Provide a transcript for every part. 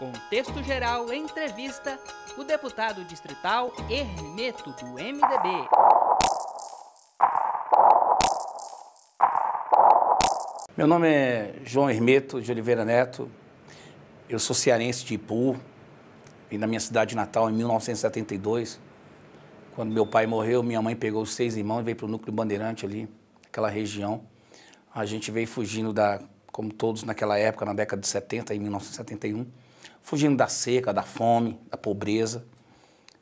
Contexto Geral entrevista o deputado distrital Hermeto, do MDB. Meu nome é João Hermeto de Oliveira Neto, eu sou cearense de Ipu, vim da minha cidade natal em 1972. Quando meu pai morreu, minha mãe pegou os seis irmãos e veio para o núcleo bandeirante ali, aquela região. A gente veio fugindo da, como todos naquela época, na década de 70, em 1971 fugindo da seca, da fome, da pobreza.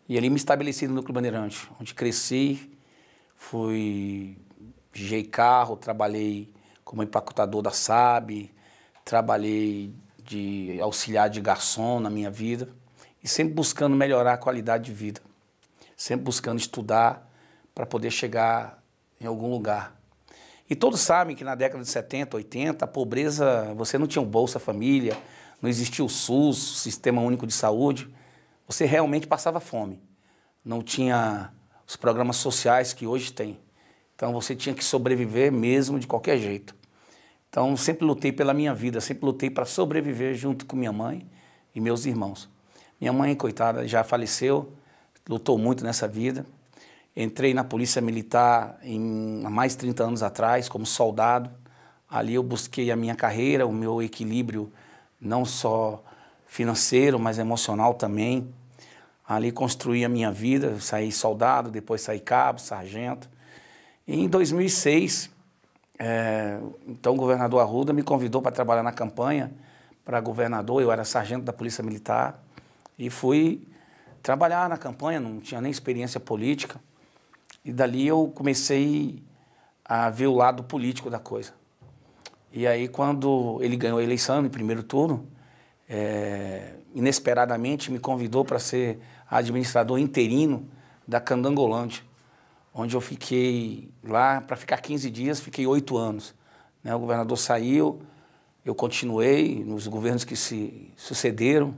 E ali me estabeleci no Núcleo Bandeirante, onde cresci, fui vigiei carro, trabalhei como empacotador da SAB, trabalhei de auxiliar de garçom na minha vida e sempre buscando melhorar a qualidade de vida, sempre buscando estudar para poder chegar em algum lugar. E todos sabem que na década de 70, 80, a pobreza, você não tinha um Bolsa Família, não existia o SUS, Sistema Único de Saúde, você realmente passava fome. Não tinha os programas sociais que hoje tem. Então você tinha que sobreviver mesmo de qualquer jeito. Então sempre lutei pela minha vida, sempre lutei para sobreviver junto com minha mãe e meus irmãos. Minha mãe, coitada, já faleceu, lutou muito nessa vida. Entrei na Polícia Militar em, há mais de 30 anos atrás, como soldado. Ali eu busquei a minha carreira, o meu equilíbrio não só financeiro, mas emocional também. Ali construí a minha vida, saí soldado, depois saí cabo, sargento. E em 2006, é, então o governador Arruda me convidou para trabalhar na campanha para governador, eu era sargento da Polícia Militar, e fui trabalhar na campanha, não tinha nem experiência política. E dali eu comecei a ver o lado político da coisa. E aí, quando ele ganhou a eleição no primeiro turno, é, inesperadamente me convidou para ser administrador interino da Candangolândia, onde eu fiquei lá para ficar 15 dias, fiquei oito anos. Né? O governador saiu, eu continuei nos governos que se sucederam,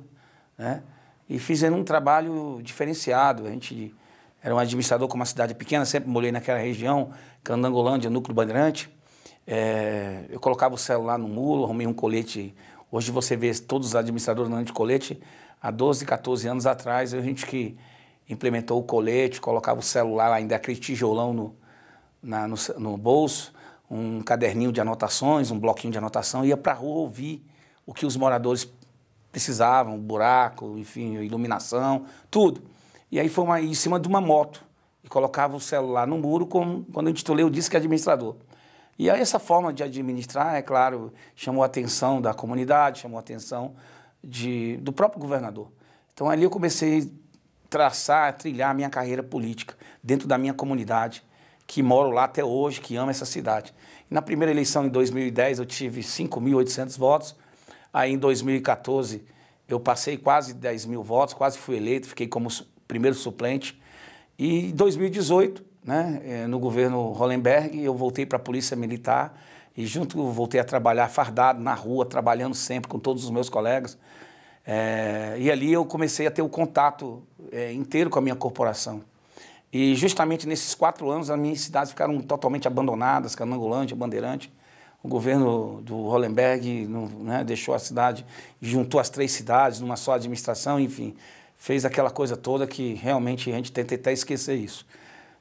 né? e fizendo um trabalho diferenciado. A gente era um administrador com uma cidade pequena, sempre morei naquela região, Candangolândia, Núcleo Bandeirante. É, eu colocava o celular no mulo, arrumei um colete. Hoje você vê todos os administradores andando de colete. Há 12, 14 anos atrás, a gente que implementou o colete, colocava o celular, ainda aquele tijolão no, na, no, no bolso, um caderninho de anotações, um bloquinho de anotação, ia para a rua ouvir o que os moradores precisavam, buraco, enfim, iluminação, tudo. E aí foi uma, em cima de uma moto e colocava o celular no muro com, quando intitulei o disco é administrador. E aí essa forma de administrar, é claro, chamou a atenção da comunidade, chamou a atenção de, do próprio governador. Então ali eu comecei a traçar, a trilhar a minha carreira política dentro da minha comunidade, que moro lá até hoje, que ama essa cidade. E na primeira eleição, em 2010, eu tive 5.800 votos. Aí em 2014, eu passei quase 10 mil votos, quase fui eleito, fiquei como primeiro suplente. E em 2018, né, é, no governo Hollenberg, eu voltei para a Polícia Militar e junto voltei a trabalhar fardado na rua, trabalhando sempre com todos os meus colegas. É, e ali eu comecei a ter o contato é, inteiro com a minha corporação. E justamente nesses quatro anos as minhas cidades ficaram totalmente abandonadas, Canangolândia, Bandeirante. O governo do Hollenberg né, deixou a cidade, juntou as três cidades numa só administração, enfim, fez aquela coisa toda que realmente a gente tenta até esquecer isso.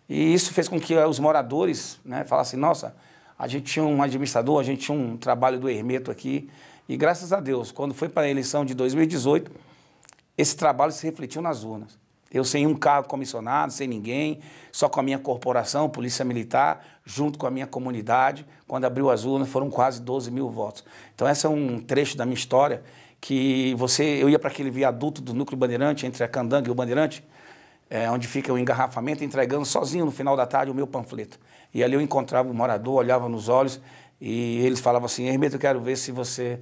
E isso fez com que eh, os moradores né, falassem, nossa, a gente tinha um administrador, a gente tinha um trabalho do Hermeto aqui. E graças a Deus, quando foi para a eleição de 2018, esse trabalho se refletiu nas urnas. Eu sem um carro, comissionado, sem ninguém, só com a minha corporação, Polícia Militar, junto com a minha comunidade. Quando abriu as urnas, foram quase 12 mil votos. Então, esse é um trecho da minha história que você, eu ia para aquele viaduto do Núcleo Bandeirante, entre a Candanga e o Bandeirante, é, onde fica o engarrafamento, entregando sozinho no final da tarde o meu panfleto. E ali eu encontrava o morador, olhava nos olhos e eles falavam assim: Hermeto, eu quero ver se você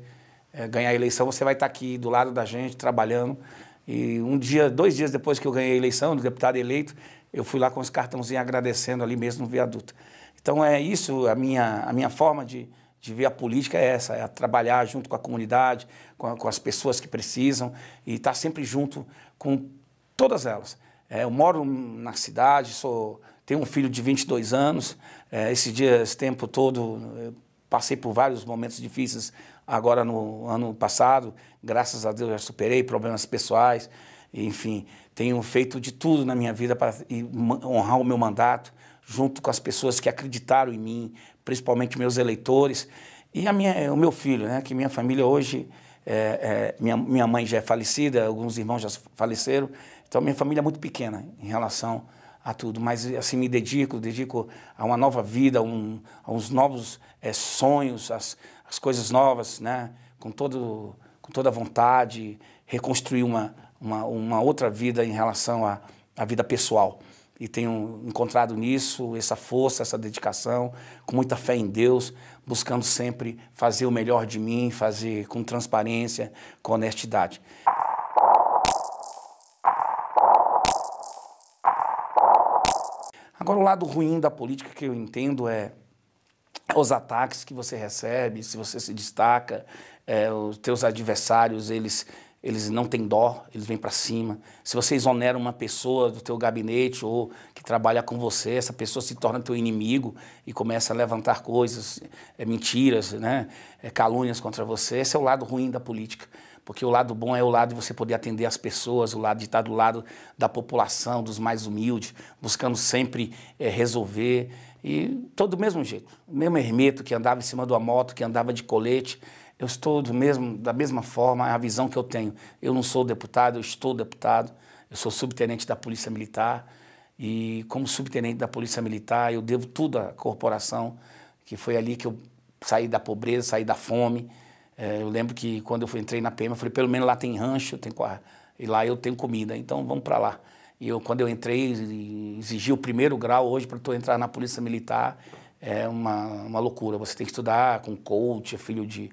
é, ganhar a eleição, você vai estar aqui do lado da gente, trabalhando. E um dia, dois dias depois que eu ganhei a eleição, do deputado eleito, eu fui lá com os cartãozinhos agradecendo ali mesmo no viaduto. Então é isso, a minha, a minha forma de, de ver a política é essa, é trabalhar junto com a comunidade, com, a, com as pessoas que precisam e estar sempre junto com todas elas. É, eu moro na cidade, sou, tenho um filho de 22 anos. É, esse dia, esse tempo todo, passei por vários momentos difíceis agora no ano passado. Graças a Deus já superei problemas pessoais. Enfim, tenho feito de tudo na minha vida para honrar o meu mandato, junto com as pessoas que acreditaram em mim, principalmente meus eleitores. E a minha, o meu filho, né? que minha família hoje, é, é, minha, minha mãe já é falecida, alguns irmãos já faleceram, então, minha família é muito pequena em relação a tudo, mas assim me dedico, dedico a uma nova vida, um, a uns novos é, sonhos, as, as coisas novas, né? Com todo com toda a vontade, reconstruir uma, uma, uma outra vida em relação à, à vida pessoal. E tenho encontrado nisso essa força, essa dedicação, com muita fé em Deus, buscando sempre fazer o melhor de mim, fazer com transparência, com honestidade. Agora, o lado ruim da política que eu entendo é, é os ataques que você recebe, se você se destaca, é, os teus adversários, eles, eles não têm dó, eles vêm para cima. Se você exonera uma pessoa do teu gabinete ou que trabalha com você, essa pessoa se torna teu inimigo e começa a levantar coisas, é, mentiras, né, é, calúnias contra você. Esse é o lado ruim da política. Porque o lado bom é o lado de você poder atender as pessoas, o lado de estar do lado da população, dos mais humildes, buscando sempre é, resolver. E todo do mesmo jeito. O mesmo ermito que andava em cima de uma moto, que andava de colete, eu estou do mesmo, da mesma forma, é a visão que eu tenho. Eu não sou deputado, eu estou deputado, eu sou subtenente da Polícia Militar. E como subtenente da Polícia Militar, eu devo tudo à corporação, que foi ali que eu saí da pobreza, saí da fome. É, eu lembro que quando eu entrei na PM, eu falei, pelo menos lá tem rancho, tem e lá eu tenho comida, então vamos para lá. E eu, quando eu entrei, exigi o primeiro grau, hoje para tu entrar na Polícia Militar é uma, uma loucura. Você tem que estudar com coach, é filho de,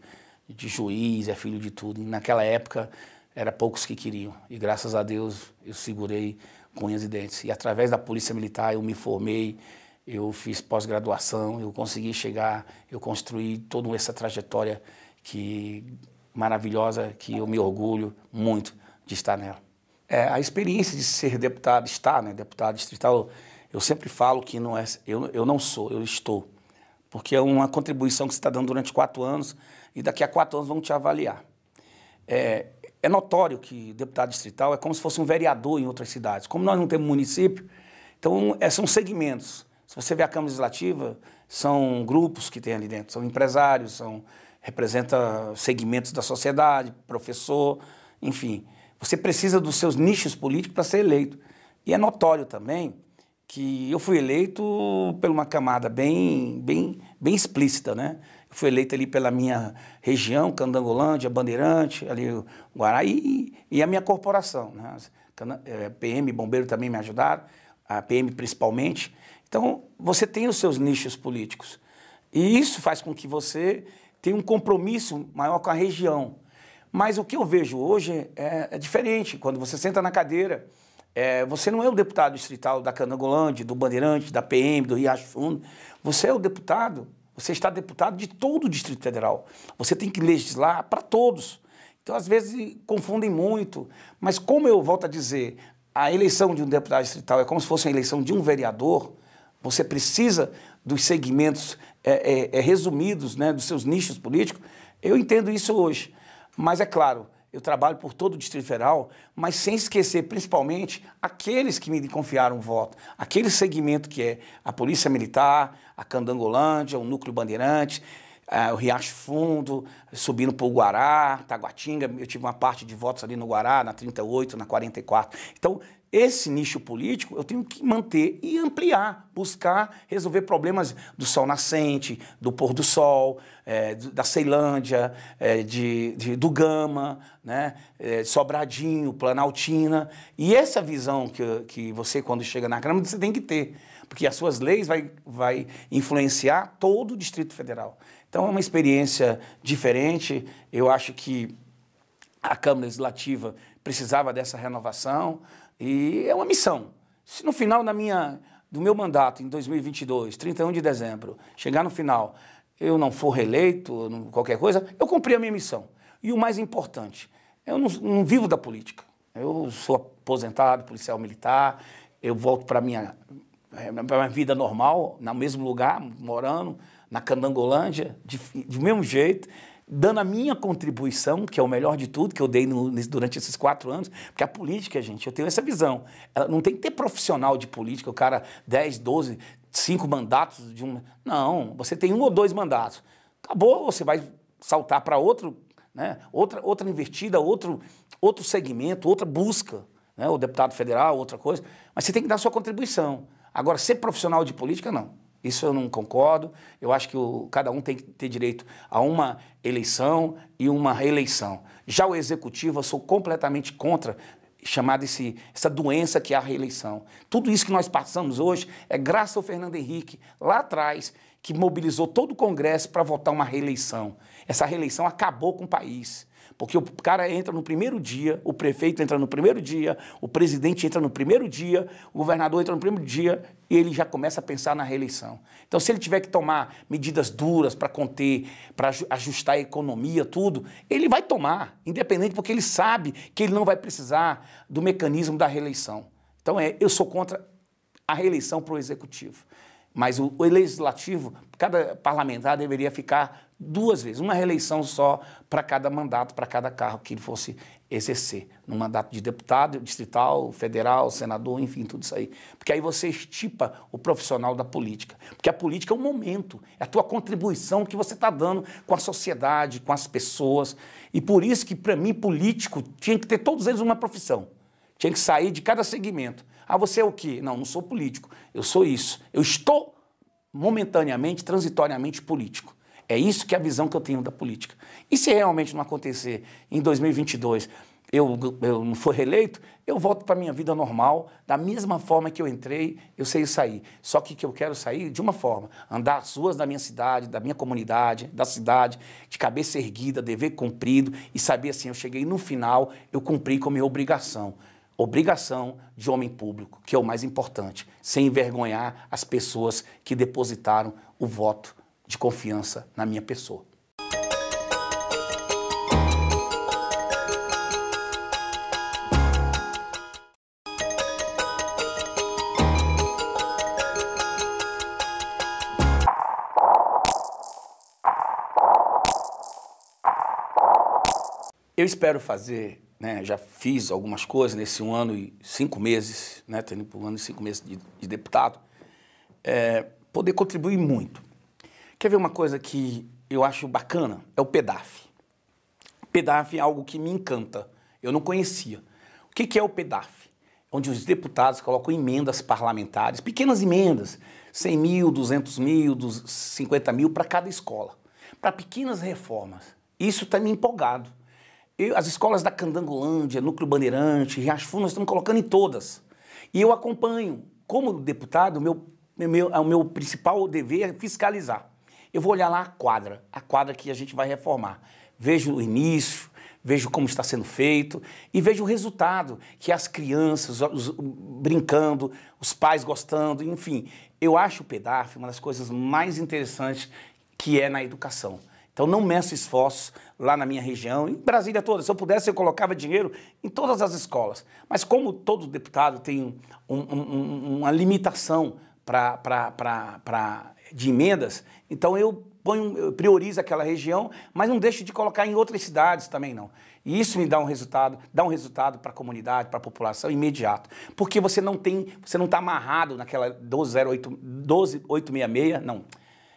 de juiz, é filho de tudo. E naquela época, era poucos que queriam. E graças a Deus, eu segurei cunhas e dentes. E através da Polícia Militar, eu me formei, eu fiz pós-graduação, eu consegui chegar, eu construí toda essa trajetória que maravilhosa, que eu me orgulho muito de estar nela. É, a experiência de ser deputado, estar, né, deputado distrital, eu sempre falo que não é, eu, eu não sou, eu estou. Porque é uma contribuição que você está dando durante quatro anos e daqui a quatro anos vão te avaliar. É, é notório que deputado distrital é como se fosse um vereador em outras cidades. Como nós não temos município, então é, são segmentos. Se você vê a Câmara Legislativa, são grupos que tem ali dentro, são empresários, são representa segmentos da sociedade, professor, enfim. Você precisa dos seus nichos políticos para ser eleito. E é notório também que eu fui eleito por uma camada bem, bem, bem explícita, né? Eu fui eleito ali pela minha região, Candangolândia, Bandeirante, ali Guará e, e a minha corporação, né? Eh, PM, Bombeiro também me ajudaram, a PM principalmente. Então, você tem os seus nichos políticos. E isso faz com que você tem um compromisso maior com a região. Mas o que eu vejo hoje é, é diferente. Quando você senta na cadeira, é, você não é o deputado distrital da Canangolândia, do Bandeirante, da PM, do Riacho Fundo. Você é o deputado, você está deputado de todo o Distrito Federal. Você tem que legislar para todos. Então, às vezes, confundem muito. Mas como eu volto a dizer, a eleição de um deputado distrital é como se fosse a eleição de um vereador, você precisa dos segmentos é, é, é, resumidos né, dos seus nichos políticos, eu entendo isso hoje. Mas é claro, eu trabalho por todo o Distrito Federal, mas sem esquecer principalmente aqueles que me confiaram o voto, aquele segmento que é a Polícia Militar, a Candangolândia, o Núcleo Bandeirante, é, o Riacho Fundo, subindo para o Guará, Taguatinga, eu tive uma parte de votos ali no Guará, na 38, na 44. Então, esse nicho político eu tenho que manter e ampliar, buscar resolver problemas do sol nascente, do pôr do sol, é, da Ceilândia, é, de, de, do Gama, né, é, Sobradinho, Planaltina. E essa visão que, que você, quando chega na Câmara, você tem que ter, porque as suas leis vai, vai influenciar todo o Distrito Federal. Então é uma experiência diferente. Eu acho que a Câmara Legislativa precisava dessa renovação. E é uma missão. Se no final da minha, do meu mandato, em 2022, 31 de dezembro, chegar no final, eu não for reeleito, qualquer coisa, eu cumpri a minha missão. E o mais importante, eu não, não vivo da política. Eu sou aposentado, policial militar, eu volto para a minha, eh, minha vida normal, no mesmo lugar, morando, na Candangolândia, de, de mesmo jeito dando a minha contribuição, que é o melhor de tudo, que eu dei no, durante esses quatro anos, porque a política, gente, eu tenho essa visão. Ela não tem que ter profissional de política, o cara 10, 12, 5 mandatos de um. Não, você tem um ou dois mandatos. Acabou, você vai saltar para outro, né? outra, outra investida, outro, outro segmento, outra busca. Né? O deputado federal, outra coisa. Mas você tem que dar sua contribuição. Agora, ser profissional de política, não. Isso eu não concordo. Eu acho que o, cada um tem que ter direito a uma eleição e uma reeleição. Já o executivo, eu sou completamente contra chamada esse, essa doença que é a reeleição. Tudo isso que nós passamos hoje é graças ao Fernando Henrique, lá atrás, que mobilizou todo o Congresso para votar uma reeleição. Essa reeleição acabou com o país. Porque o cara entra no primeiro dia, o prefeito entra no primeiro dia, o presidente entra no primeiro dia, o governador entra no primeiro dia e ele já começa a pensar na reeleição. Então, se ele tiver que tomar medidas duras para conter, para ajustar a economia, tudo, ele vai tomar, independente, porque ele sabe que ele não vai precisar do mecanismo da reeleição. Então, é, eu sou contra a reeleição para o executivo. Mas o, o legislativo, cada parlamentar deveria ficar duas vezes, uma reeleição só para cada mandato, para cada carro que ele fosse exercer, no mandato de deputado, distrital, federal, senador, enfim, tudo isso aí. Porque aí você estipa o profissional da política. Porque a política é um momento, é a tua contribuição que você está dando com a sociedade, com as pessoas. E por isso que, para mim, político tinha que ter todos eles uma profissão. Tinha que sair de cada segmento. Ah, você é o quê? Não, não sou político. Eu sou isso. Eu estou momentaneamente, transitoriamente político. É isso que é a visão que eu tenho da política. E se realmente não acontecer em 2022, eu, eu não for reeleito, eu volto para a minha vida normal, da mesma forma que eu entrei, eu sei sair. Só que, que eu quero sair de uma forma, andar as ruas da minha cidade, da minha comunidade, da cidade, de cabeça erguida, dever cumprido, e saber assim, eu cheguei no final, eu cumpri com a minha obrigação obrigação de homem público, que é o mais importante, sem envergonhar as pessoas que depositaram o voto de confiança na minha pessoa. Eu espero fazer, né, já fiz algumas coisas nesse um ano e cinco meses, né, tendo um ano e cinco meses de, de deputado, é, poder contribuir muito. Quer ver uma coisa que eu acho bacana? É o PEDAF. PEDAF é algo que me encanta. Eu não conhecia. O que, é o PEDAF? Onde os deputados colocam emendas parlamentares, pequenas emendas, 100 mil, 200 mil, 50 mil para cada escola, para pequenas reformas. Isso está me empolgado. Eu, as escolas da Candangolândia, Núcleo Bandeirante, Riacho Fundo, nós estamos colocando em todas. E eu acompanho. Como deputado, o meu, meu, meu, é o meu principal dever é fiscalizar. Eu vou olhar lá a quadra, a quadra que a gente vai reformar. Vejo o início, vejo como está sendo feito e vejo o resultado, que as crianças os, brincando, os pais gostando, enfim. Eu acho o PEDAF uma das coisas mais interessantes que é na educação. Então não meço esforços lá na minha região, em Brasília toda. Se eu pudesse, eu colocava dinheiro em todas as escolas. Mas como todo deputado tem um, um, uma limitação para de emendas, então eu ponho, eu priorizo aquela região, mas não deixo de colocar em outras cidades também não. E isso me dá um resultado, dá um resultado para a comunidade, para a população imediato, porque você não tem, você não está amarrado naquela 12866, 12, não.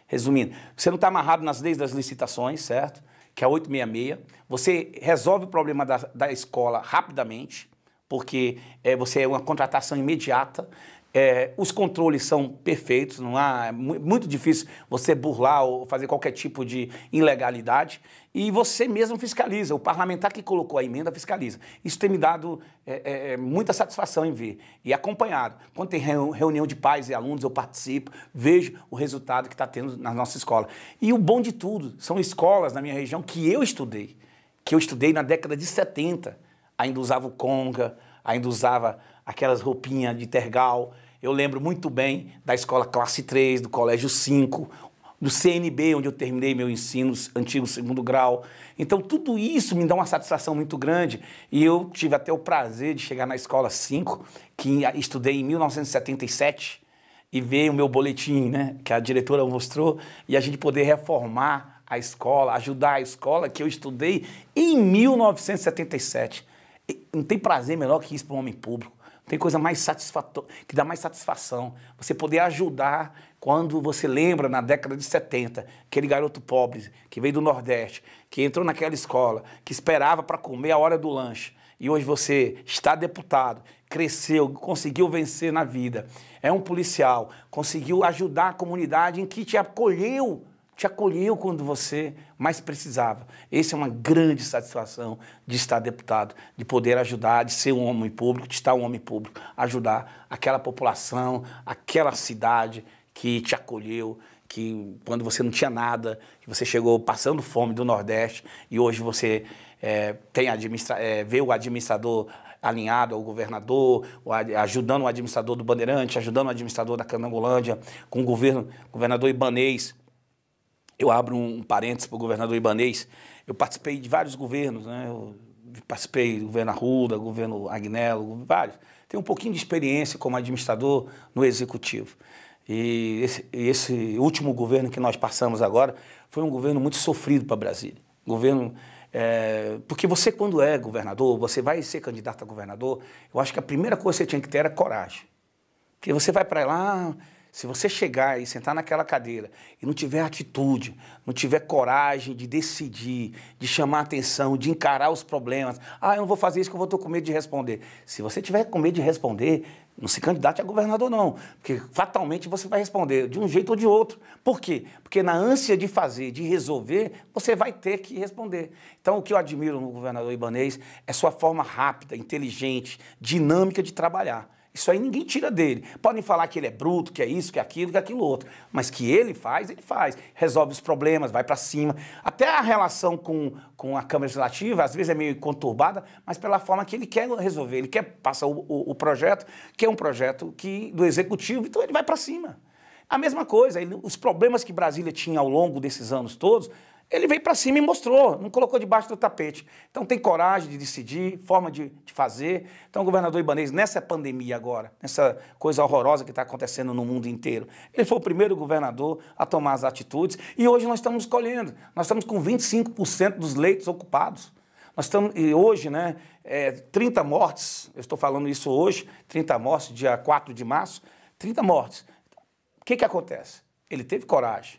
Resumindo, você não está amarrado nas leis das licitações, certo? Que é 866. Você resolve o problema da, da escola rapidamente, porque é, você é uma contratação imediata. É, os controles são perfeitos, não há, é muito difícil você burlar ou fazer qualquer tipo de ilegalidade. E você mesmo fiscaliza, o parlamentar que colocou a emenda fiscaliza. Isso tem me dado é, é, é muita satisfação em ver e acompanhado. Quando tem reunião de pais e alunos, eu participo, vejo o resultado que está tendo na nossa escola. E o bom de tudo, são escolas na minha região que eu estudei, que eu estudei na década de 70. Ainda usava o Conga, ainda usava aquelas roupinhas de tergal. Eu lembro muito bem da escola classe 3, do colégio 5, do CNB, onde eu terminei meu ensino antigo segundo grau. Então, tudo isso me dá uma satisfação muito grande e eu tive até o prazer de chegar na escola 5, que estudei em 1977, e ver o meu boletim, né, que a diretora mostrou, e a gente poder reformar a escola, ajudar a escola que eu estudei em 1977. E não tem prazer melhor que isso para um homem público tem coisa mais satisfatória, que dá mais satisfação. Você poder ajudar quando você lembra na década de 70, aquele garoto pobre que veio do Nordeste, que entrou naquela escola, que esperava para comer a hora do lanche. E hoje você está deputado, cresceu, conseguiu vencer na vida, é um policial, conseguiu ajudar a comunidade em que te acolheu te acolheu quando você mais precisava. Essa é uma grande satisfação de estar deputado, de poder ajudar, de ser um homem público, de estar um homem público, ajudar aquela população, aquela cidade que te acolheu, que quando você não tinha nada, que você chegou passando fome do Nordeste e hoje você é, tem administra é, vê o administrador alinhado ao governador, ajudando o administrador do Bandeirante, ajudando o administrador da Canangolândia, com o governo, governador Ibanês, eu abro um, um parênteses para o governador Ibanês. Eu participei de vários governos, né? Eu participei do governo Arruda, governo Agnello, vários. Tenho um pouquinho de experiência como administrador no executivo. E esse, esse último governo que nós passamos agora foi um governo muito sofrido para Brasília. Governo é, porque você, quando é governador, você vai ser candidato a governador, eu acho que a primeira coisa que você tinha que ter era coragem. Porque você vai para lá, se você chegar e sentar naquela cadeira e não tiver atitude, não tiver coragem de decidir, de chamar atenção, de encarar os problemas, ah, eu não vou fazer isso que eu vou ter com medo de responder. Se você tiver com medo de responder, não se candidate a governador, não, porque fatalmente você vai responder de um jeito ou de outro. Por quê? Porque na ânsia de fazer, de resolver, você vai ter que responder. Então, o que eu admiro no governador Ibanês é sua forma rápida, inteligente, dinâmica de trabalhar. Isso aí ninguém tira dele. Podem falar que ele é bruto, que é isso, que é aquilo, que é aquilo outro. Mas que ele faz, ele faz. Resolve os problemas, vai para cima. Até a relação com, com a Câmara Legislativa, às vezes é meio conturbada, mas pela forma que ele quer resolver. Ele quer passar o, o, o projeto, que é um projeto que do Executivo, então ele vai para cima. A mesma coisa, ele, os problemas que Brasília tinha ao longo desses anos todos, ele veio para cima e mostrou, não colocou debaixo do tapete. Então tem coragem de decidir, forma de, de fazer. Então o governador Ibanez, nessa pandemia agora, nessa coisa horrorosa que está acontecendo no mundo inteiro, ele foi o primeiro governador a tomar as atitudes e hoje nós estamos colhendo. Nós estamos com 25% dos leitos ocupados. Nós estamos, e hoje, né, é, 30 mortes, eu estou falando isso hoje, 30 mortes, dia 4 de março, 30 mortes. O que, que acontece? Ele teve coragem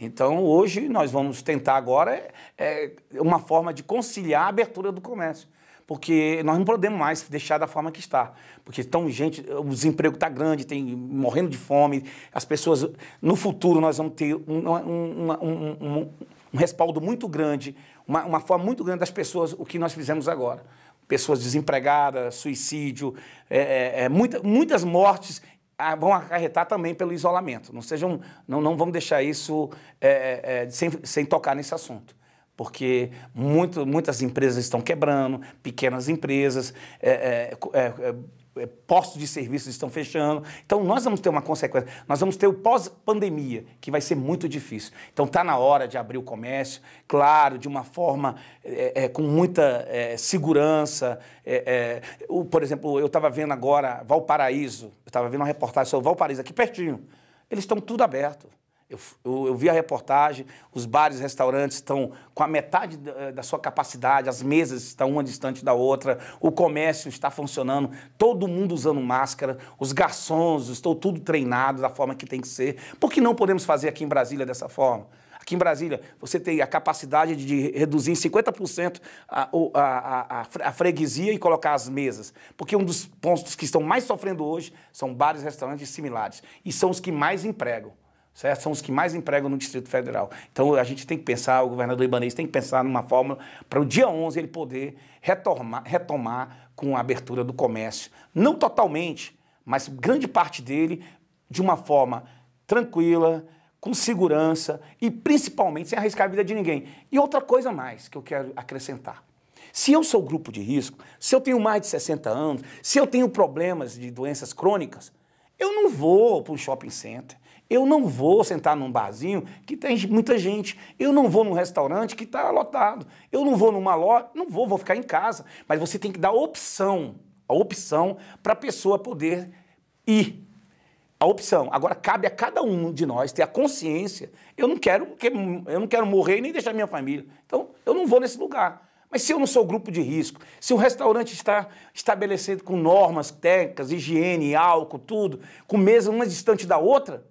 então, hoje, nós vamos tentar agora é, é, uma forma de conciliar a abertura do comércio. Porque nós não podemos mais deixar da forma que está. Porque tão gente, o desemprego está grande, tem morrendo de fome, as pessoas. No futuro, nós vamos ter um, um, um, um respaldo muito grande, uma, uma forma muito grande das pessoas, o que nós fizemos agora pessoas desempregadas, suicídio, é, é, é muita, muitas mortes vão acarretar também pelo isolamento. Não sejam, não, não vamos deixar isso é, é, é, sem, sem tocar nesse assunto porque muito, muitas empresas estão quebrando, pequenas empresas, é, é, é, é é, postos de serviços estão fechando. Então, nós vamos ter uma consequência. Nós vamos ter o pós-pandemia, que vai ser muito difícil. Então, está na hora de abrir o comércio, claro, de uma forma é, é, com muita é, segurança. É, é, o, por exemplo, eu estava vendo agora Valparaíso, eu estava vendo uma reportagem sobre Valparaíso, aqui pertinho. Eles estão tudo aberto. Eu, eu, eu, vi a reportagem, os bares e restaurantes estão com a metade da, eh, da, sua capacidade, as mesas estão uma distante da outra, o comércio está funcionando, todo mundo usando máscara, os garçons estão tudo treinados da forma que tem que ser. Por que não podemos fazer aqui em Brasília dessa forma? Aqui em Brasília, você tem a capacidade de reduzir em 50% a, a, a, a freguesia e colocar as mesas. Porque um dos pontos que estão mais sofrendo hoje são bares e restaurantes similares. E são os que mais empregam certo? São os que mais empregam no Distrito Federal. Então a gente tem que pensar, o governador Ibanez tem que pensar numa fórmula para o dia 11 ele poder retomar, retomar com a abertura do comércio. Não totalmente, mas grande parte dele de uma forma tranquila, com segurança e principalmente sem arriscar a vida de ninguém. E outra coisa mais que eu quero acrescentar. Se eu sou grupo de risco, se eu tenho mais de 60 anos, se eu tenho problemas de doenças crônicas, eu não vou para um shopping center, eu não vou sentar num barzinho que tem muita gente. Eu não vou num restaurante que está lotado. Eu não vou numa loja, não vou, vou ficar em casa. Mas você tem que dar opção, a opção para a pessoa poder ir. A opção. Agora cabe a cada um de nós ter a consciência. Eu não quero, eu não quero morrer e nem deixar minha família. Então, eu não vou nesse lugar. Mas se eu não sou grupo de risco, se o restaurante está estabelecido com normas técnicas, higiene, álcool, tudo, com mesa uma distante da outra,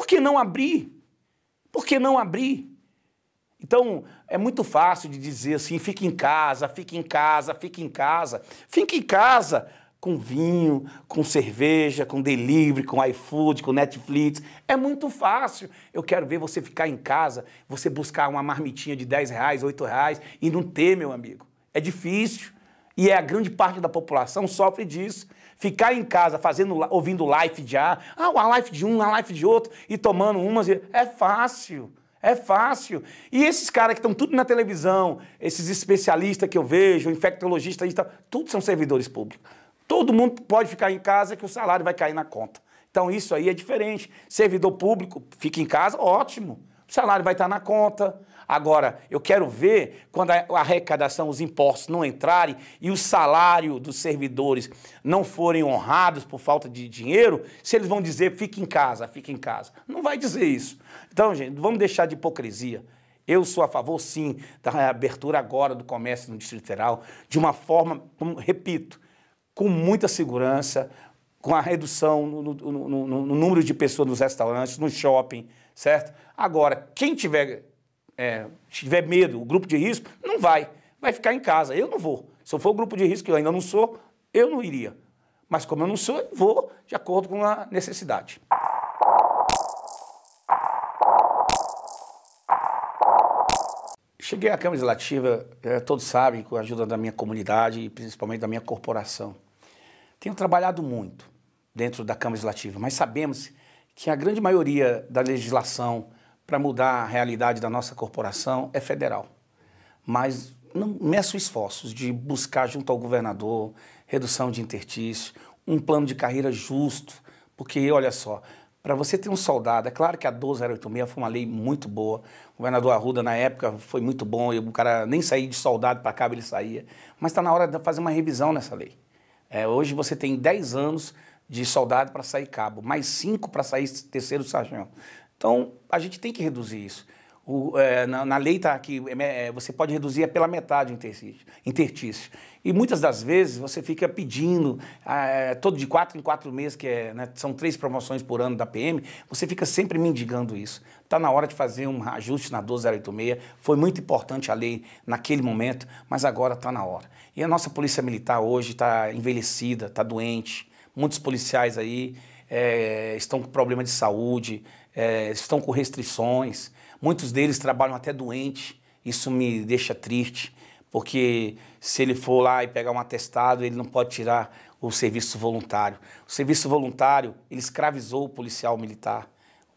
por que não abrir? Por que não abrir? Então, é muito fácil de dizer assim: fique em casa, fique em casa, fique em casa. Fique em casa com vinho, com cerveja, com delivery, com iFood, com Netflix. É muito fácil. Eu quero ver você ficar em casa, você buscar uma marmitinha de 10 reais, 8 reais e não ter, meu amigo. É difícil. E é a grande parte da população sofre disso ficar em casa fazendo, ouvindo live de A, ah, uma live de um, uma live de outro, e tomando umas. É fácil. É fácil. E esses caras que estão tudo na televisão, esses especialistas que eu vejo, infectologistas, tudo são servidores públicos. Todo mundo pode ficar em casa que o salário vai cair na conta. Então isso aí é diferente. Servidor público fica em casa, ótimo. O salário vai estar na conta, Agora, eu quero ver quando a arrecadação, os impostos não entrarem e o salário dos servidores não forem honrados por falta de dinheiro, se eles vão dizer fique em casa, fique em casa. Não vai dizer isso. Então, gente, vamos deixar de hipocrisia. Eu sou a favor, sim, da reabertura agora do comércio no Distrito Federal, de uma forma, repito, com muita segurança, com a redução no, no, no, no número de pessoas nos restaurantes, no shopping, certo? Agora, quem tiver é, tiver medo, o grupo de risco, não vai. Vai ficar em casa. Eu não vou. Se eu for o grupo de risco, que eu ainda não sou, eu não iria. Mas como eu não sou, eu vou de acordo com a necessidade. Cheguei à Câmara Legislativa, é, todos sabem, com a ajuda da minha comunidade e principalmente da minha corporação. Tenho trabalhado muito dentro da Câmara Legislativa, mas sabemos que a grande maioria da legislação para mudar a realidade da nossa corporação é federal. Mas não meço esforços de buscar junto ao governador redução de intertício, um plano de carreira justo, porque olha só, para você ter um soldado, é claro que a 12086 foi uma lei muito boa. O governador Arruda, na época, foi muito bom. E o cara nem saía de soldado para cabo ele saía. Mas está na hora de fazer uma revisão nessa lei. É, hoje você tem 10 anos de soldado para sair cabo, mais 5 para sair terceiro sargento. Então, a gente tem que reduzir isso. O, é, na, na, lei está que é, é, você pode reduzir é pela metade o interstício, interstício. E muitas das vezes você fica pedindo, ah, é, todo de quatro em quatro meses, que é, né, são três promoções por ano da PM, você fica sempre mendigando isso. Está na hora de fazer um ajuste na 12086. Foi muito importante a lei naquele momento, mas agora está na hora. E a nossa Polícia Militar hoje está envelhecida, está doente, muitos policiais aí é, estão com problema de saúde, é, estão com restrições. Muitos deles trabalham até doente. Isso me deixa triste, porque se ele for lá e pegar um atestado, ele não pode tirar o serviço voluntário. O serviço voluntário, ele escravizou o policial militar.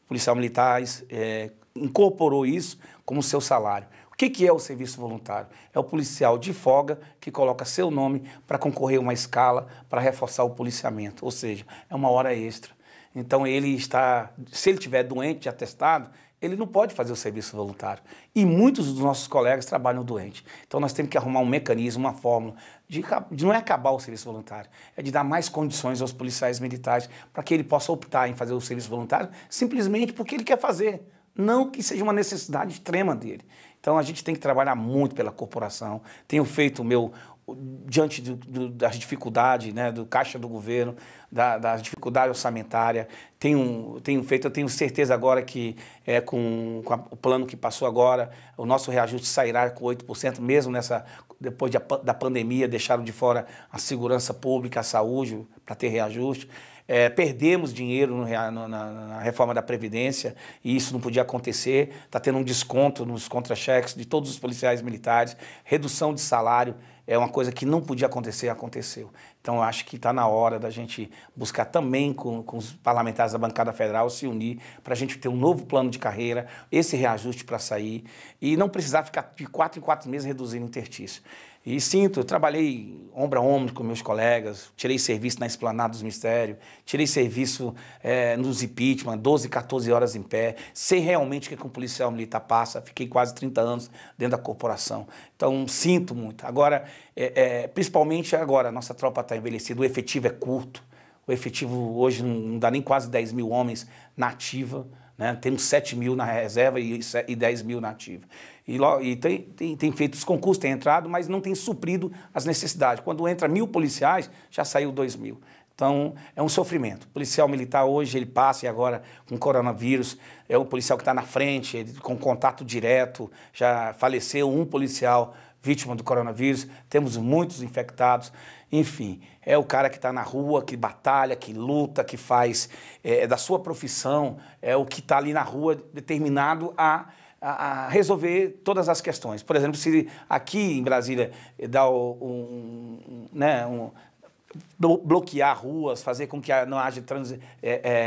O policial militar é, incorporou isso como seu salário que, que é o serviço voluntário? É o policial de folga que coloca seu nome para concorrer a uma escala para reforçar o policiamento, ou seja, é uma hora extra. Então ele está, se ele tiver doente, atestado, ele não pode fazer o serviço voluntário. E muitos dos nossos colegas trabalham doente. Então nós temos que arrumar um mecanismo, uma fórmula, de, de não é acabar o serviço voluntário, é de dar mais condições aos policiais militares para que ele possa optar em fazer o serviço voluntário simplesmente porque ele quer fazer, não que seja uma necessidade extrema dele. Então a gente tem que trabalhar muito pela corporação. Tenho feito o meu diante do, do, das dificuldades né, do caixa do governo, da, das dificuldades orçamentária. Tenho, tenho feito, eu tenho certeza agora que é, com, com a, o plano que passou agora, o nosso reajuste sairá com 8%, mesmo nessa, depois de, da pandemia, deixaram de fora a segurança pública, a saúde, para ter reajuste. É, perdemos dinheiro no, na, na, reforma da Previdência e isso não podia acontecer. Está tendo um desconto nos contra-cheques de todos os policiais militares, redução de salário é uma coisa que não podia acontecer, aconteceu. Então, eu acho que está na hora da gente buscar também com, com os parlamentares da bancada federal se unir para a gente ter um novo plano de carreira, esse reajuste para sair e não precisar ficar de quatro em quatro meses reduzindo o interstício. E sinto, trabalhei ombro a ombro com meus colegas, tirei serviço na Esplanada dos Mistérios, tirei serviço é, nos impeachment, 12, 14 horas em pé. Sei realmente o que, é que um policial militar passa, fiquei quase 30 anos dentro da corporação. Então, sinto muito. Agora, é, é, principalmente agora, nossa tropa está envelhecida, o efetivo é curto. O efetivo hoje não dá nem quase 10 mil homens na ativa. Né? Temos 7 mil na reserva e, 10 mil na ativa. E, e tem, tem, tem, feito os concursos, tem entrado, mas não tem suprido as necessidades. Quando entra mil policiais, já saiu 2 mil. Então, é um sofrimento. O policial militar hoje, ele passa e agora com coronavírus, é o policial que está na frente, ele, com contato direto, já faleceu um policial vítima do coronavírus, temos muitos infectados. Enfim, é o cara que está na rua, que batalha, que luta, que faz é, é da sua profissão, é o que está ali na rua determinado a a, resolver todas as questões. Por exemplo, se aqui em Brasília eh, dá um, um, né, um bloquear ruas, fazer com que não haja trans, é,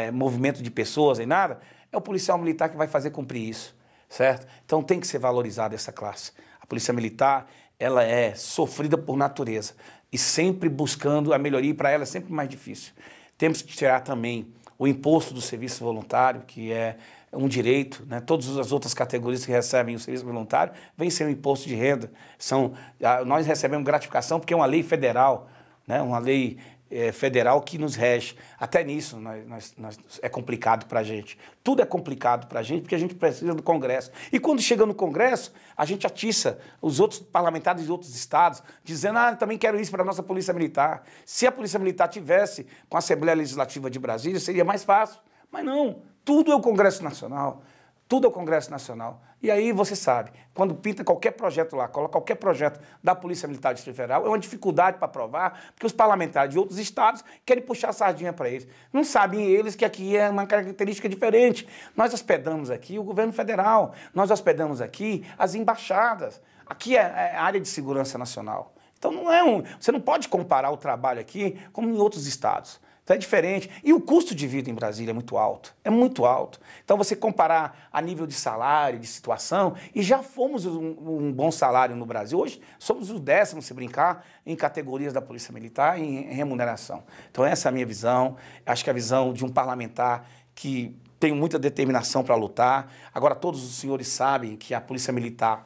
é, movimento de pessoas nem nada, é o policial militar que vai fazer cumprir isso, certo? Então tem que ser valorizada essa classe. A polícia militar ela é sofrida por natureza e sempre buscando a melhoria, e para ela é sempre mais difícil. Temos que tirar também o imposto do serviço voluntário, que é um direito, né? todas as outras categorias que recebem o serviço voluntário vêm sem o imposto de renda. São, ah, nós recebemos gratificação porque é uma lei federal, né? uma lei é, federal que nos rege. Até nisso nós, nós, nós é complicado para a gente. Tudo é complicado para a gente porque a gente precisa do Congresso. E quando chega no Congresso, a gente atiça os outros parlamentares de outros estados, dizendo: ah, também quero isso para a nossa Polícia Militar. Se a Polícia Militar tivesse com a Assembleia Legislativa de Brasília, seria mais fácil. Mas não, tudo é o Congresso Nacional. Tudo é o Congresso Nacional. E aí você sabe, quando pinta qualquer projeto lá, cola qualquer projeto da Polícia Militar do Distrito Federal, é uma dificuldade para provar, porque os parlamentares de outros estados querem puxar a sardinha para eles. Não sabem eles que aqui é uma característica diferente. Nós hospedamos aqui o governo federal, nós hospedamos aqui as embaixadas. Aqui é, a é área de segurança nacional. Então não é um, você não pode comparar o trabalho aqui como em outros estados. Então é diferente. E o custo de vida em Brasília é muito alto. É muito alto. Então você comparar a nível de salário, de situação, e já fomos um, um bom salário no Brasil. Hoje somos o décimo, se brincar, em categorias da Polícia Militar em, em remuneração. Então essa é a minha visão. Acho que é a visão de um parlamentar que tem muita determinação para lutar. Agora todos os senhores sabem que a Polícia Militar,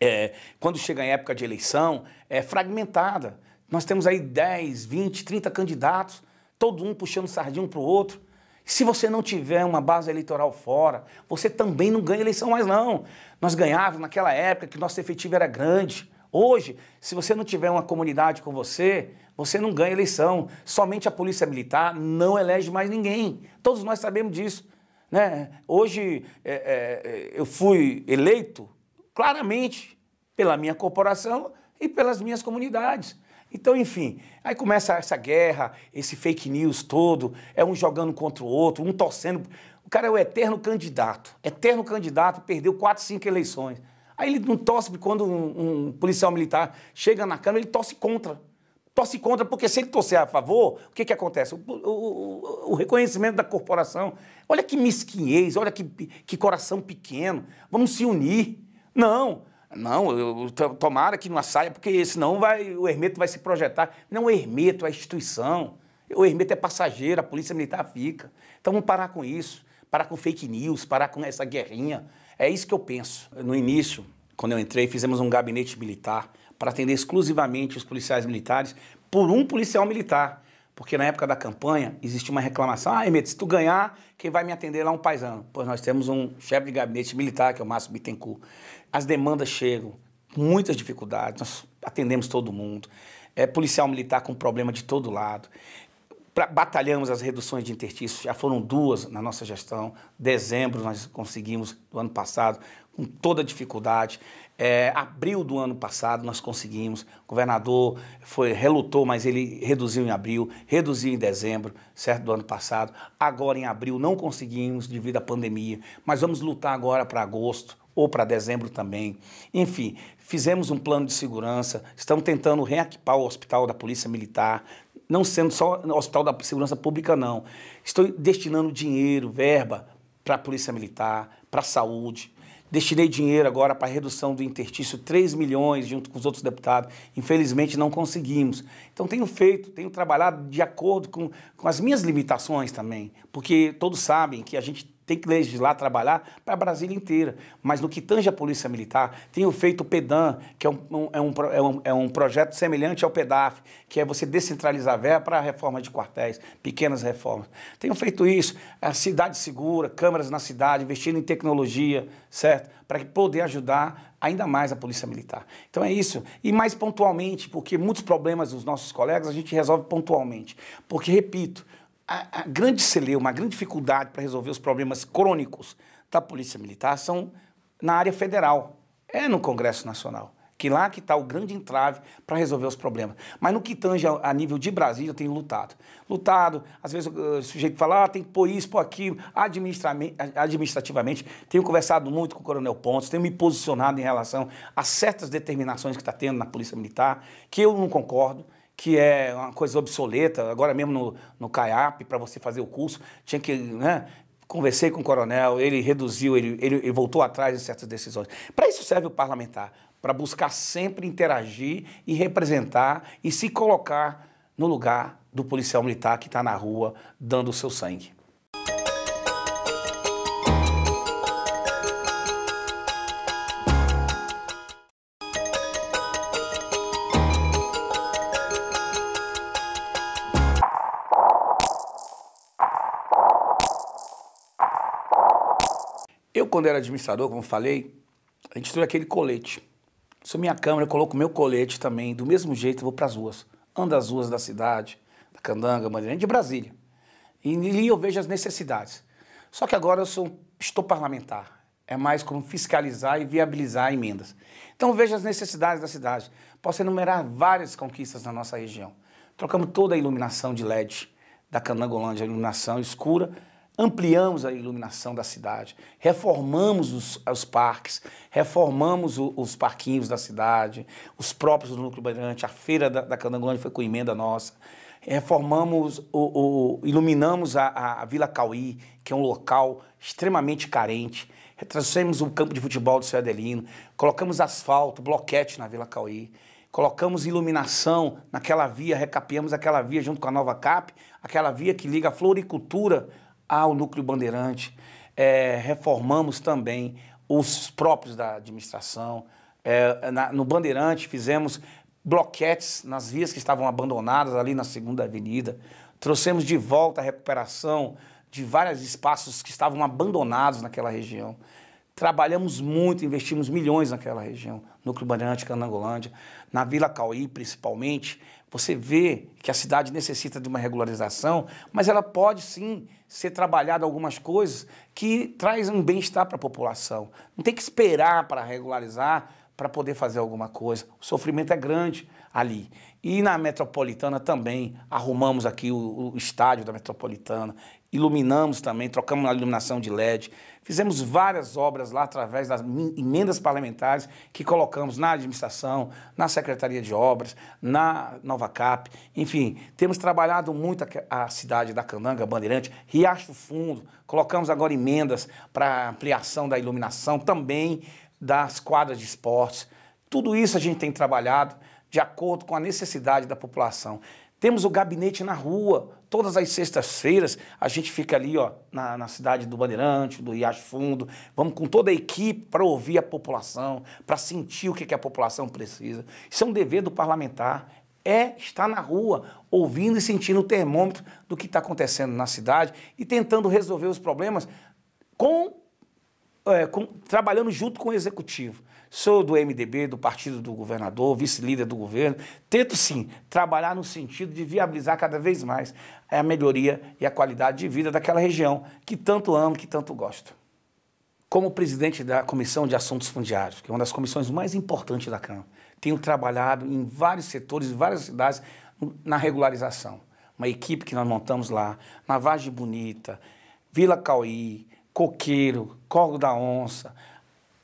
é, quando chega em época de eleição, é fragmentada. Nós temos aí 10, 20, 30 candidatos, todo um puxando sardinha um para o outro. Se você não tiver uma base eleitoral fora, você também não ganha eleição mais não. Nós ganhávamos naquela época que nosso efetivo era grande. Hoje, se você não tiver uma comunidade com você, você não ganha eleição. Somente a polícia militar não elege mais ninguém. Todos nós sabemos disso. Né? Hoje é, é, é eu fui eleito claramente pela minha corporação e pelas minhas comunidades. Então, enfim, aí começa essa guerra, esse fake news todo, é um jogando contra o outro, um torcendo. O cara é o eterno candidato, eterno candidato, perdeu quatro, cinco eleições. Aí ele não torce, quando um, um policial militar chega na Câmara, ele torce contra torce contra, porque se ele torcer a favor, o que, que acontece? O, o, o, reconhecimento da corporação. Olha que mesquinhez, olha que, que coração pequeno. Vamos se unir. Não, não, eu, tomara que não saia, porque senão vai, o Hermeto vai se projetar. Não, o Hermeto é a instituição. O Hermeto é passageiro, a polícia militar fica. Então vamos parar com isso, parar com fake news, parar com essa guerrinha. É isso que eu penso. No início, quando eu entrei, fizemos um gabinete militar para atender exclusivamente os policiais militares por um policial militar. Porque na época da campanha existia uma reclamação: ah, Hermeto, se tu ganhar, quem vai me atender lá é um paisano. Pois nós temos um chefe de gabinete militar, que é o Márcio Bittencourt. As demandas chegam, muitas dificuldades, nós atendemos todo mundo. É, policial militar com problema de todo lado. Pra, batalhamos as reduções de interstícios, já foram duas na nossa gestão. Dezembro nós conseguimos, do ano passado, com toda dificuldade. É, abril do ano passado nós conseguimos. O governador foi, relutou, mas ele reduziu em abril, reduziu em dezembro, certo? Do ano passado. Agora em abril não conseguimos devido à pandemia, mas vamos lutar agora para agosto ou para dezembro também. Enfim, fizemos um plano de segurança, estamos tentando reequipar o hospital da Polícia Militar, não sendo só o Hospital da Segurança Pública, não. Estou destinando dinheiro, verba para a Polícia Militar, para a saúde. Destinei dinheiro agora para a redução do interstício, 3 milhões, junto com os outros deputados. Infelizmente, não conseguimos. Então, tenho feito, tenho trabalhado de acordo com, com as minhas limitações também, porque todos sabem que a gente tem que legislar, trabalhar para a Brasília inteira. Mas no que tange a Polícia Militar, feito o feito PEDAM, que é um, é, um, é, um, é um projeto semelhante ao PEDAF, que é você descentralizar a verba para a reforma de quartéis, pequenas reformas. Tenho feito isso, a cidade segura, câmeras na cidade, investindo em tecnologia, certo? Para poder ajudar ainda mais a Polícia Militar. Então é isso. E mais pontualmente, porque muitos problemas dos nossos colegas a gente resolve pontualmente. Porque, repito, a, a grande celeuma, a grande dificuldade para resolver os problemas crônicos da Polícia Militar são na área federal, é no Congresso Nacional. Que lá que está o grande entrave para resolver os problemas. Mas no que tange a, a nível de Brasil eu tenho lutado. Lutado, às vezes o, o sujeito fala, ah, tem que pôr isso, pôr aquilo, administrativamente. Tenho conversado muito com o Coronel Pontes, tenho me posicionado em relação a certas determinações que está tendo na Polícia Militar, que eu não concordo, que é uma coisa obsoleta, agora mesmo no, no CAIAP, para você fazer o curso, tinha que, né? Conversei com o coronel, ele reduziu, ele, ele, ele voltou atrás em certas decisões. Para isso serve o parlamentar, para buscar sempre interagir e representar e se colocar no lugar do policial militar que está na rua dando o seu sangue. quando era administrador, como falei, a gente tinha aquele colete. Sou é minha câmera, eu coloco meu colete também, do mesmo jeito eu vou para as ruas. Ando as ruas da cidade, da Candanga, Madeirante, de Brasília. E ali eu vejo as necessidades. Só que agora eu sou, estou parlamentar. É mais como fiscalizar e viabilizar emendas. Então vejo as necessidades da cidade. Posso enumerar várias conquistas na nossa região. Trocamos toda a iluminação de LED da Candangolândia, iluminação escura, ampliamos a iluminação da cidade, reformamos os, os parques, reformamos o, os parquinhos da cidade, os próprios do Núcleo Bandeirante, a feira da, da Candangolândia foi com emenda nossa, reformamos, o, o iluminamos a, a Vila Cauí, que é um local extremamente carente, trouxemos o um campo de futebol do Céu Adelino, colocamos asfalto, bloquete na Vila Cauí, colocamos iluminação naquela via, recapeamos aquela via junto com a Nova CAP, aquela via que liga a floricultura ao núcleo bandeirante, é, reformamos também os próprios da administração. É, na, no Bandeirante fizemos bloquetes nas vias que estavam abandonadas ali na Segunda Avenida. Trouxemos de volta a recuperação de vários espaços que estavam abandonados naquela região. Trabalhamos muito, investimos milhões naquela região, Núcleo Bandeirante, Canangolândia, na Vila Cauí, principalmente, você vê que a cidade necessita de uma regularização, mas ela pode sim ser trabalhada algumas coisas que traz um bem-estar para a população. Não tem que esperar para regularizar para poder fazer alguma coisa. O sofrimento é grande ali. E na Metropolitana também arrumamos aqui o, o estádio da Metropolitana, iluminamos também, trocamos a iluminação de LED, fizemos várias obras lá através das emendas parlamentares que colocamos na administração, na Secretaria de Obras, na Nova Cap, enfim, temos trabalhado muito a, cidade da Candanga, Bandeirante, Riacho Fundo, colocamos agora emendas para ampliação da iluminação, também das quadras de esportes. Tudo isso a gente tem trabalhado de acordo com a necessidade da população. Temos o gabinete na rua, todas as sextas-feiras a gente fica ali ó, na, na cidade do Bandeirante, do Iacho Fundo, vamos com toda a equipe para ouvir a população, para sentir o que, que a população precisa. Isso é um dever do parlamentar, é estar na rua, ouvindo e sentindo o termômetro do que está acontecendo na cidade e tentando resolver os problemas com, é, com, trabalhando junto com o executivo sou do MDB, do partido do governador, vice-líder do governo. Tento sim trabalhar no sentido de viabilizar cada vez mais a melhoria e a qualidade de vida daquela região que tanto amo, que tanto gosto. Como presidente da Comissão de Assuntos Fundiários, que é uma das comissões mais importantes da Câmara, tenho trabalhado em vários setores, em várias cidades, na regularização. Uma equipe que nós montamos lá, na Vargem Bonita, Vila Cauí, Coqueiro, Corgo da Onça,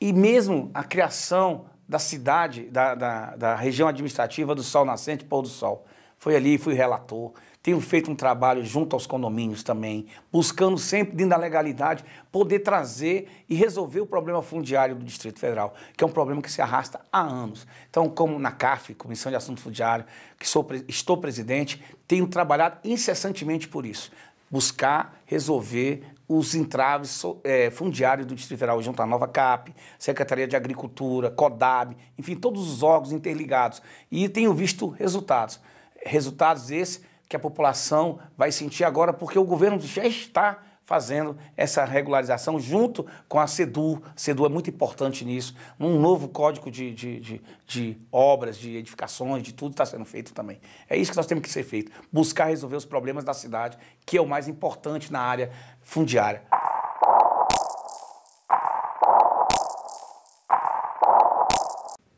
e mesmo a criação da cidade, da, da, da região administrativa do Sol Nascente, Pôr do Sol. Foi ali, fui relator. Tenho feito um trabalho junto aos condomínios também, buscando sempre, dentro da legalidade, poder trazer e resolver o problema fundiário do Distrito Federal, que é um problema que se arrasta há anos. Então, como na CAF, Comissão de Assuntos Fundiários, que sou, estou presidente, tenho trabalhado incessantemente por isso. Buscar resolver os entraves é, fundiários do Distrito Federal, junto à Nova CAP, Secretaria de Agricultura, CODAB, enfim, todos os órgãos interligados. E tenho visto resultados. Resultados esses que a população vai sentir agora, porque o governo já está fazendo essa regularização junto com a SEDU. A SEDU é muito importante nisso. Um novo código de, de, de, de obras, de edificações, de tudo está sendo feito também. É isso que nós temos que ser feito. Buscar resolver os problemas da cidade, que é o mais importante na área fundiária.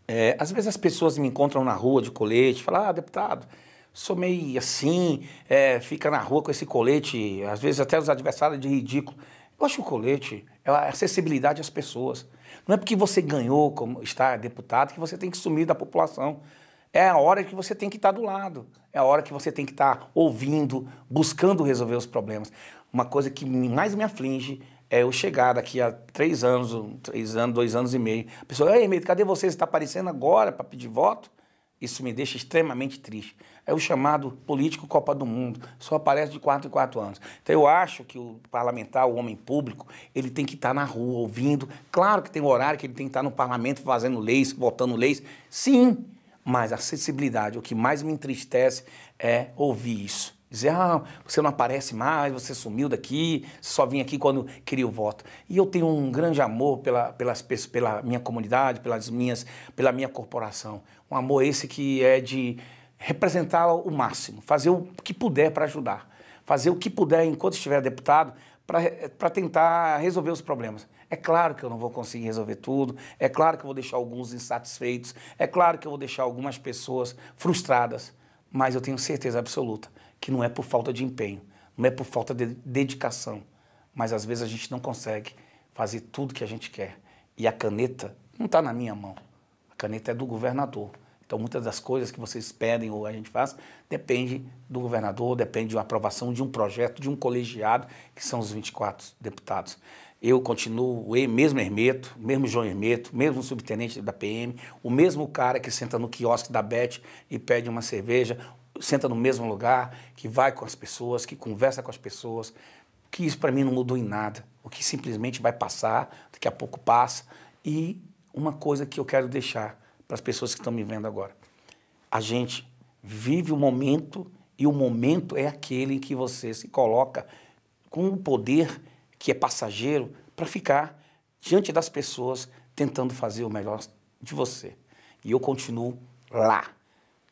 É, às vezes as pessoas me encontram na rua de colete, falam, ah, deputado, sou meio assim, é, fica na rua com esse colete, às vezes até os adversários de ridículo. Eu acho que o colete é a acessibilidade às pessoas. Não é porque você ganhou como está deputado que você tem que sumir da população. É a hora que você tem que estar do lado. É a hora que você tem que estar ouvindo, buscando resolver os problemas. Uma coisa que mais me aflige é eu chegar daqui a três anos, três anos, dois anos e meio. A pessoa, ei, Hermeto, cadê você? Você está aparecendo agora para pedir voto? Isso me deixa extremamente triste. É o chamado político Copa do Mundo, só aparece de quatro em quatro anos. Então eu acho que o parlamentar, o homem público, ele tem que estar na rua ouvindo. Claro que tem um horário que ele tem que estar no parlamento fazendo leis, votando leis. Sim, mas acessibilidade, o que mais me entristece é ouvir isso. Dizer, ah, você não aparece mais, você sumiu daqui, só vim aqui quando queria o voto. E eu tenho um grande amor pela, pelas, pela minha comunidade, pelas minhas, pela minha corporação. Um amor esse que é de representá-la o máximo, fazer o que puder para ajudar, fazer o que puder enquanto estiver deputado para tentar resolver os problemas. É claro que eu não vou conseguir resolver tudo, é claro que eu vou deixar alguns insatisfeitos, é claro que eu vou deixar algumas pessoas frustradas, mas eu tenho certeza absoluta que não é por falta de empenho, não é por falta de dedicação, mas às vezes a gente não consegue fazer tudo que a gente quer. E a caneta não está na minha mão, a caneta é do governador então, muitas das coisas que vocês pedem ou a gente faz depende do governador, depende de uma aprovação de um projeto, de um colegiado, que são os 24 deputados. Eu continuo o mesmo Hermeto, mesmo João Hermeto, mesmo subtenente da PM, o mesmo cara que senta no quiosque da Bet e pede uma cerveja, senta no mesmo lugar, que vai com as pessoas, que conversa com as pessoas, que isso para mim não mudou em nada. O que simplesmente vai passar, daqui a pouco passa. E uma coisa que eu quero deixar, para as pessoas que estão me vendo agora. A gente vive o momento e o momento é aquele em que você se coloca com o poder que é passageiro para ficar diante das pessoas tentando fazer o melhor de você. E eu continuo lá,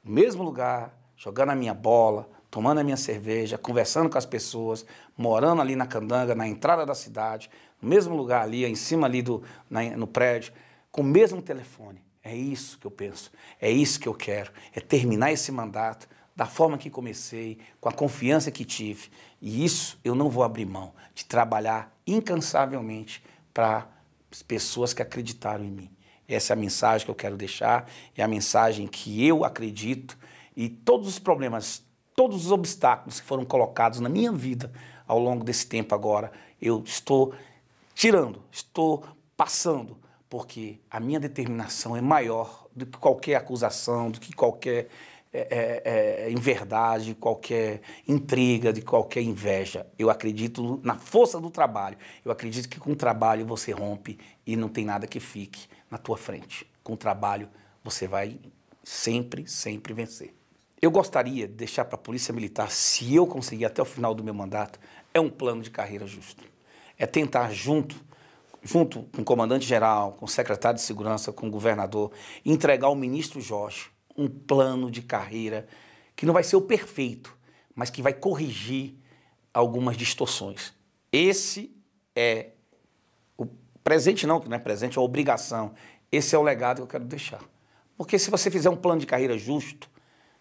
no mesmo lugar, jogando a minha bola, tomando a minha cerveja, conversando com as pessoas, morando ali na Candanga, na entrada da cidade, no mesmo lugar ali, em cima ali do, na, no prédio, com o mesmo telefone. É isso que eu penso, é isso que eu quero, é terminar esse mandato da forma que comecei, com a confiança que tive. E isso eu não vou abrir mão de trabalhar incansavelmente para as pessoas que acreditaram em mim. Essa é a mensagem que eu quero deixar, é a mensagem que eu acredito e todos os problemas, todos os obstáculos que foram colocados na minha vida ao longo desse tempo agora, eu estou tirando, estou passando, porque a minha determinação é maior do que qualquer acusação, do que qualquer é, é, inverdade, qualquer intriga, de qualquer inveja. Eu acredito na força do trabalho. Eu acredito que com o trabalho você rompe e não tem nada que fique na tua frente. Com o trabalho você vai sempre, sempre vencer. Eu gostaria de deixar para a Polícia Militar, se eu conseguir até o final do meu mandato, é um plano de carreira justo. É tentar junto junto com o comandante-geral, com o secretário de segurança, com o governador, entregar ao ministro Jorge um plano de carreira que não vai ser o perfeito, mas que vai corrigir algumas distorções. Esse é o presente, não, que não é presente, é a obrigação. Esse é o legado que eu quero deixar. Porque se você fizer um plano de carreira justo,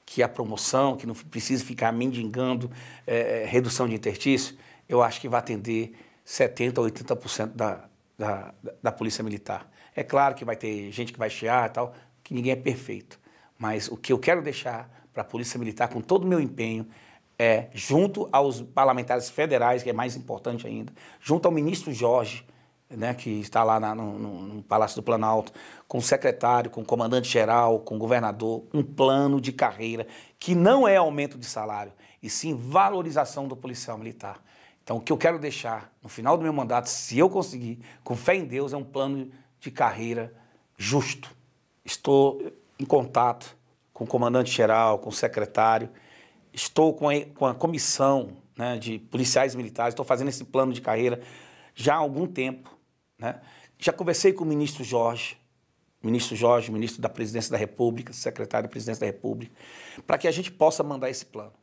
que é a promoção, que não precisa ficar mendigando é, redução de interstício, eu acho que vai atender 70% a 80% da, da, da Polícia Militar. É claro que vai ter gente que vai chiar e tal, que ninguém é perfeito. Mas o que eu quero deixar para a Polícia Militar, com todo o meu empenho, é, junto aos parlamentares federais, que é mais importante ainda, junto ao ministro Jorge, né, que está lá na, no, no, Palácio do Planalto, com o secretário, com o comandante-geral, com o governador, um plano de carreira que não é aumento de salário, e sim valorização do policial militar. Então, o que eu quero deixar no final do meu mandato, se eu conseguir, com fé em Deus, é um plano de carreira justo. Estou em contato com o comandante-geral, com o secretário, estou com a, com a comissão né, de policiais militares, estou fazendo esse plano de carreira já há algum tempo. Né? Já conversei com o ministro Jorge, ministro Jorge, ministro da Presidência da República, secretário da Presidência da República, para que a gente possa mandar esse plano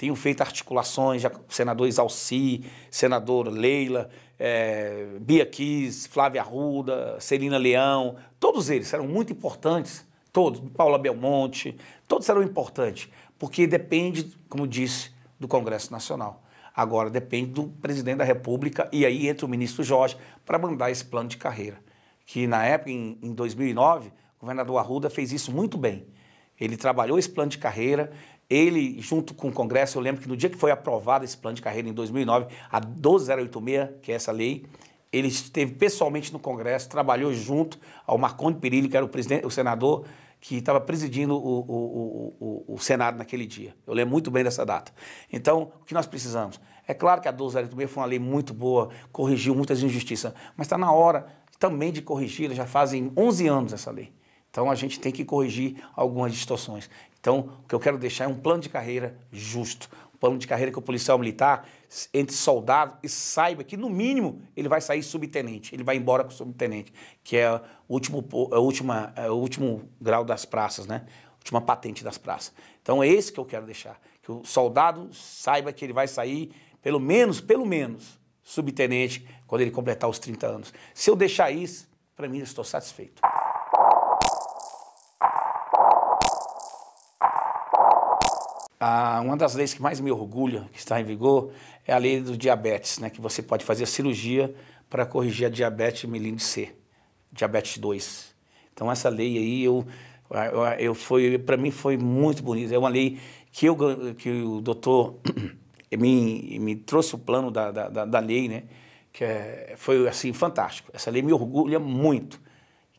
tenho feito articulações, já, senador Isalci, senador Leila, é, Bia Kiss, Flávia Arruda, Celina Leão, todos eles eram muito importantes, todos, Paula Belmonte, todos eram importantes, porque depende, como disse, do Congresso Nacional. Agora depende do presidente da República e aí entra o ministro Jorge para mandar esse plano de carreira. Que na época, em, em 2009, o governador Arruda fez isso muito bem. Ele trabalhou esse plano de carreira, ele, junto com o Congresso, eu lembro que no dia que foi aprovado esse plano de carreira, em 2009, a 12086, que é essa lei, ele esteve pessoalmente no Congresso, trabalhou junto ao Marconi Perilli, que era o, presidente, o senador que estava presidindo o, o, o, o, Senado naquele dia. Eu lembro muito bem dessa data. Então, o que nós precisamos? É claro que a 12086 foi uma lei muito boa, corrigiu muitas injustiças, mas está na hora também de corrigir, já fazem 11 anos essa lei. Então, a gente tem que corrigir algumas distorções. Então, o que eu quero deixar é um plano de carreira justo. Um plano de carreira que o policial militar entre soldado e saiba que, no mínimo, ele vai sair subtenente, ele vai embora com subtenente, que é o último, é a última, é o último grau das praças, né? Última patente das praças. Então, é esse que eu quero deixar. Que o soldado saiba que ele vai sair, pelo menos, pelo menos, subtenente, quando ele completar os 30 anos. Se eu deixar isso, para mim, eu estou satisfeito. uma das leis que mais me orgulha, que está em vigor, é a lei do diabetes, né, que você pode fazer cirurgia para corrigir a diabetes mellitus C, diabetes 2. Então essa lei aí eu, eu, eu foi para mim foi muito bonita. É uma lei que eu que o doutor me, me trouxe o plano da, da, da lei, né? Que é, foi assim fantástico. Essa lei me orgulha muito,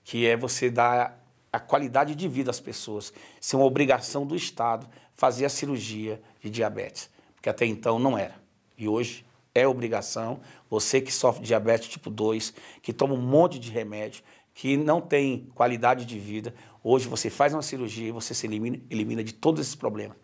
que é você dar a qualidade de vida às pessoas, ser uma obrigação do Estado fazer a cirurgia de diabetes, porque até então não era. E hoje é obrigação. Você que sofre diabetes tipo 2, que toma um monte de remédio, que não tem qualidade de vida, hoje você faz uma cirurgia e você se elimina, elimina de todos esses problemas.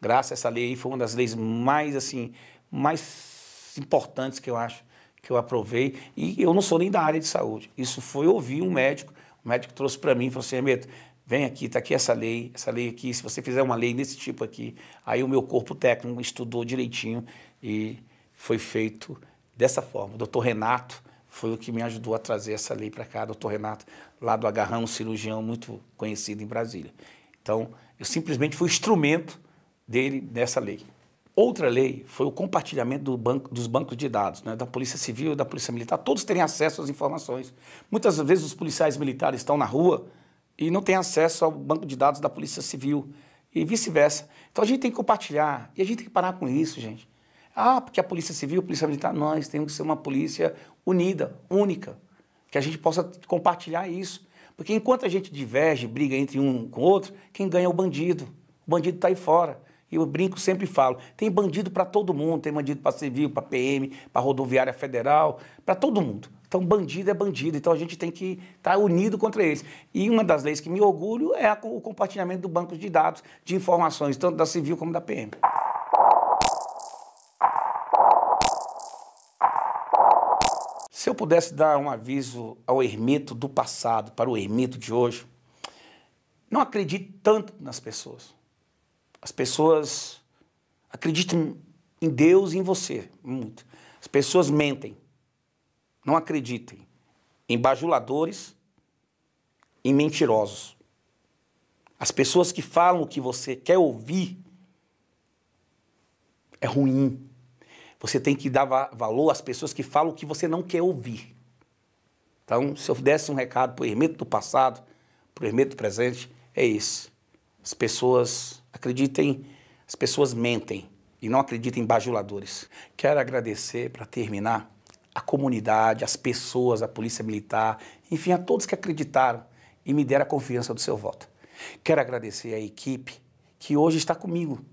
Graças a essa lei foi uma das leis mais assim, mais importantes que eu acho que eu aprovei e eu não sou nem da área de saúde. Isso foi ouvir um médico, o médico trouxe para mim e falou assim, Emeto, vem aqui, está aqui essa lei, essa lei aqui, se você fizer uma lei desse tipo aqui, aí o meu corpo técnico estudou direitinho e foi feito dessa forma. O doutor Renato foi o que me ajudou a trazer essa lei para cá, doutor Renato, lá do Agarrão, um cirurgião muito conhecido em Brasília. Então, eu simplesmente fui instrumento dele nessa lei. Outra lei foi o compartilhamento do banco, dos bancos de dados, né, da Polícia Civil e da Polícia Militar, todos terem acesso às informações. Muitas vezes os policiais militares estão na rua, e não tem acesso ao banco de dados da Polícia Civil e vice-versa. Então a gente tem que compartilhar e a gente tem que parar com isso, gente. Ah, porque a Polícia Civil, a Polícia Militar, nós temos que ser uma polícia unida, única, que a gente possa compartilhar isso. Porque enquanto a gente diverge, briga entre um com o outro, quem ganha é o bandido. O bandido está aí fora. E eu brinco sempre falo, tem bandido para todo mundo, tem bandido para civil, para PM, para rodoviária federal, para todo mundo. Então, bandido é bandido. Então, a gente tem que estar tá unido contra eles. E uma das leis que me orgulho é o compartilhamento do banco de dados, de informações, tanto da Civil como da PM. Se eu pudesse dar um aviso ao ermito do passado para o ermito de hoje, não acredite tanto nas pessoas. As pessoas acreditam em Deus e em você muito. As pessoas mentem. Não acreditem em bajuladores, em mentirosos. As pessoas que falam o que você quer ouvir é ruim. Você tem que dar valor às pessoas que falam o que você não quer ouvir. Então, se eu desse um recado para o ermito do passado, para o ermito do presente, é esse. As pessoas acreditem, as pessoas mentem e não acreditem em bajuladores. Quero agradecer, para terminar, a comunidade, as pessoas, a Polícia Militar, enfim, a todos que acreditaram e me deram a confiança do seu voto. Quero agradecer à equipe que hoje está comigo,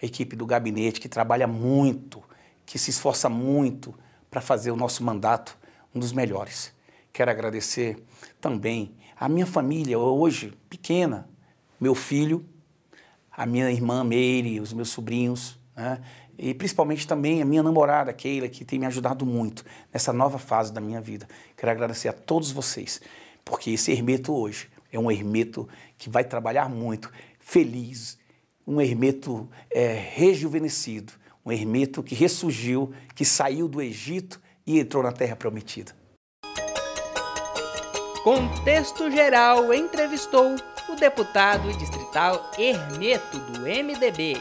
a equipe do gabinete que trabalha muito, que se esforça muito para fazer o nosso mandato um dos melhores. Quero agradecer também à minha família, hoje pequena, meu filho, a minha irmã Meire, os meus sobrinhos, né? e principalmente também a minha namorada, Keila, que tem me ajudado muito nessa nova fase da minha vida. Quero agradecer a todos vocês, porque esse Hermeto hoje é um Hermeto que vai trabalhar muito, feliz, um Hermeto é, rejuvenescido, um Hermeto que ressurgiu, que saiu do Egito e entrou na Terra Prometida. Contexto Geral entrevistou o deputado distrital Hermeto do MDB,